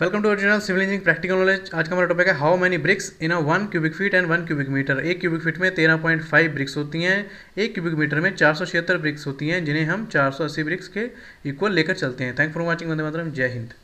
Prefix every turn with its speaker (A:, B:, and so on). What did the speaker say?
A: welcome to original civil engineering practical knowledge आज का हमारा टॉपिक है how many bricks in a one cubic feet and one cubic metre एक cubic feet में तेरह point five BRICS होती हैं एक क्यूबिक मीटर में चार सौ छिहत्तर ब्रिक्स होती हैं जिन्हें हम चार सौ अस्सी ब्रिक्स के इक्वल लेकर चलते हैं थैंक फॉर वॉचिंग वंदे मातरम जय हिंद